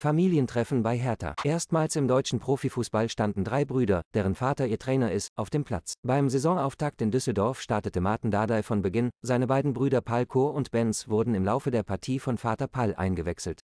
Familientreffen bei Hertha. Erstmals im deutschen Profifußball standen drei Brüder, deren Vater ihr Trainer ist, auf dem Platz. Beim Saisonauftakt in Düsseldorf startete Martin Dardai von Beginn, seine beiden Brüder Palko und Benz wurden im Laufe der Partie von Vater Pal eingewechselt.